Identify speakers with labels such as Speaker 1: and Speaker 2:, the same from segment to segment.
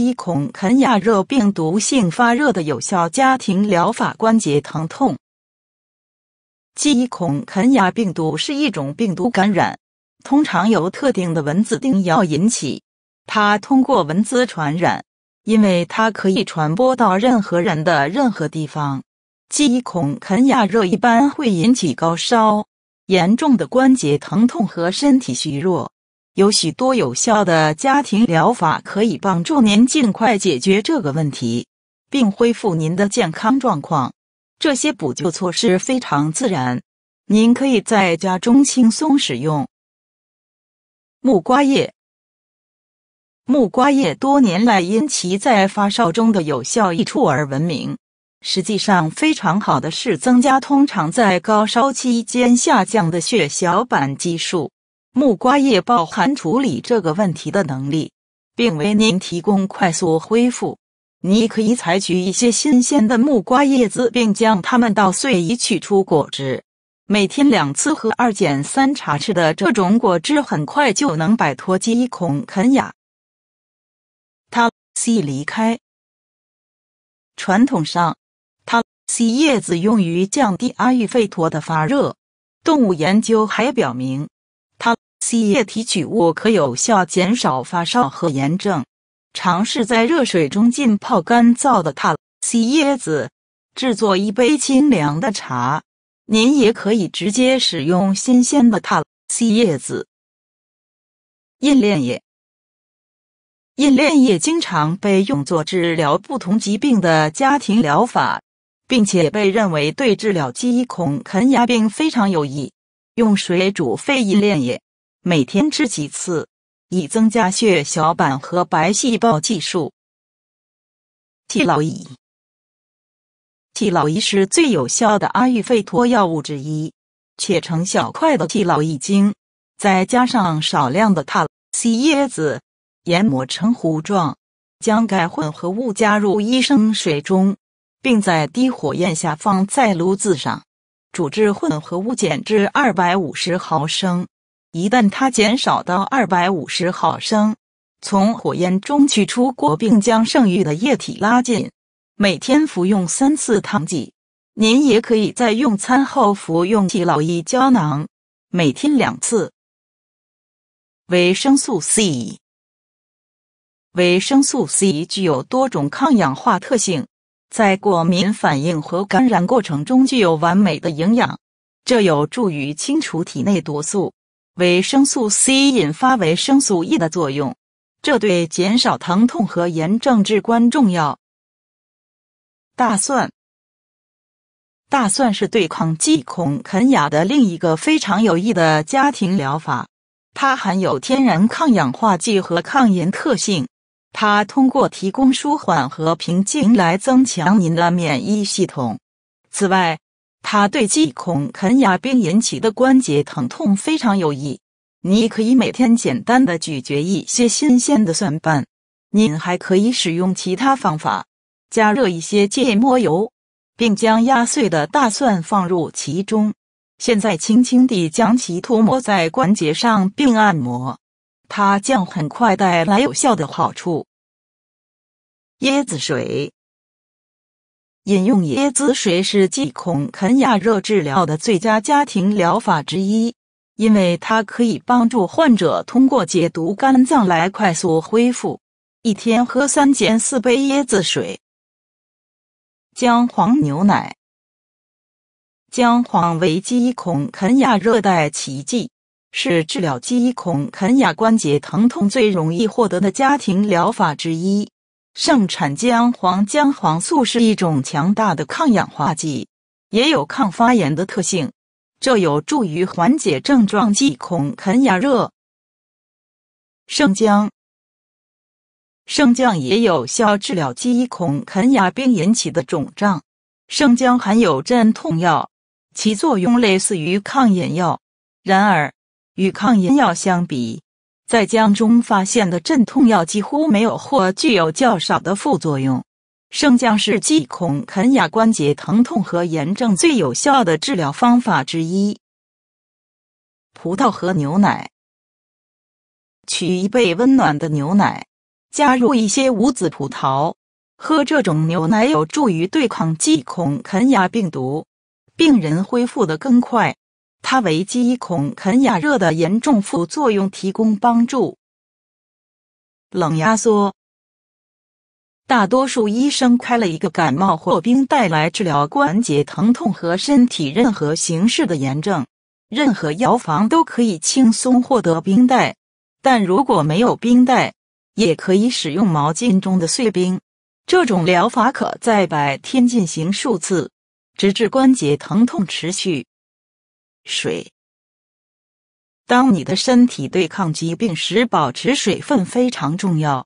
Speaker 1: 一孔肯雅热病毒性发热的有效家庭疗法。关节疼痛。基孔肯雅病毒是一种病毒感染，通常由特定的蚊子叮咬引起。它通过蚊子传染，因为它可以传播到任何人的任何地方。基孔肯雅热一般会引起高烧、严重的关节疼痛和身体虚弱。有许多有效的家庭疗法可以帮助您尽快解决这个问题，并恢复您的健康状况。这些补救措施非常自然，您可以在家中轻松使用木瓜叶。木瓜叶多年来因其在发烧中的有效益处而闻名。实际上，非常好的是增加通常在高烧期间下降的血小板基数。木瓜叶包含处理这个问题的能力，并为您提供快速恢复。你可以采取一些新鲜的木瓜叶子，并将它们捣碎以取出果汁。每天两次喝二减三茶匙的这种果汁，很快就能摆脱饥孔肯雅。他 C 离开。传统上，他 C 叶子用于降低阿育吠陀的发热。动物研究还表明。C 叶提取物可有效减少发烧和炎症。尝试在热水中浸泡干燥的塔 C 叶子，制作一杯清凉的茶。您也可以直接使用新鲜的塔 C 叶子。印楝叶，印楝叶经常被用作治疗不同疾病的家庭疗法，并且被认为对治疗鸡孔肯牙病非常有益。用水煮沸印楝叶。每天吃几次，以增加血小板和白细胞计数。替老乙，替老乙是最有效的阿育吠陀药物之一，切成小块的替老乙精，再加上少量的塔酸椰子，研磨成糊状，将该混合物加入一升水中，并在低火焰下放在炉子上，煮至混合物减至二百五十毫升。一旦它减少到二百五十毫升，从火焰中取出锅，并将剩余的液体拉紧。每天服用三次汤剂。您也可以在用餐后服用其老一胶囊，每天两次。维生素 C，维生素 C 具有多种抗氧化特性，在过敏反应和感染过程中具有完美的营养，这有助于清除体内毒素。维生素 C 引发维生素 E 的作用，这对减少疼痛和炎症至关重要。大蒜，大蒜是对抗寄孔啃咬的另一个非常有益的家庭疗法。它含有天然抗氧化剂和抗炎特性，它通过提供舒缓和平静来增强您的免疫系统。此外，它对鸡孔啃牙并引起的关节疼痛非常有益。你可以每天简单的咀嚼一些新鲜的蒜瓣。您还可以使用其他方法：加热一些芥末油，并将压碎的大蒜放入其中。现在轻轻地将其涂抹在关节上并按摩，它将很快带来有效的好处。椰子水。饮用椰子水是基孔肯雅热治疗的最佳家庭疗法之一，因为它可以帮助患者通过解毒肝脏来快速恢复。一天喝三减四杯椰子水。姜黄牛奶，姜黄为基孔肯雅热带奇迹，是治疗基孔肯雅关节疼痛最容易获得的家庭疗法之一。盛产姜黄，姜黄素是一种强大的抗氧化剂，也有抗发炎的特性，这有助于缓解症状。鸡孔啃牙热，生姜，生姜也有效治疗鸡孔啃牙病引起的肿胀。生姜含有镇痛药，其作用类似于抗炎药，然而与抗炎药相比。在江中发现的镇痛药几乎没有或具有较少的副作用。生姜是鸡孔啃咬关节疼痛和炎症最有效的治疗方法之一。葡萄和牛奶：取一杯温暖的牛奶，加入一些无籽葡萄，喝这种牛奶有助于对抗鸡孔啃咬病毒，病人恢复的更快。它为肌孔肯亚热的严重副作用提供帮助。冷压缩。大多数医生开了一个感冒或冰袋来治疗关节疼痛和身体任何形式的炎症。任何药房都可以轻松获得冰袋，但如果没有冰袋，也可以使用毛巾中的碎冰。这种疗法可在白天进行数次，直至关节疼痛持续。水。当你的身体对抗疾病时，保持水分非常重要。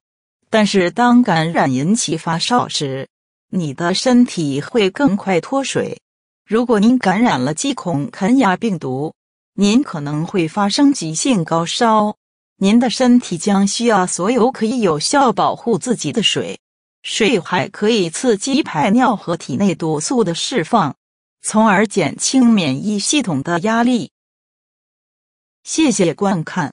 Speaker 1: 但是，当感染引起发烧时，你的身体会更快脱水。如果您感染了基孔肯雅病毒，您可能会发生急性高烧。您的身体将需要所有可以有效保护自己的水。水还可以刺激排尿和体内毒素的释放。从而减轻免疫系统的压力。谢谢观看。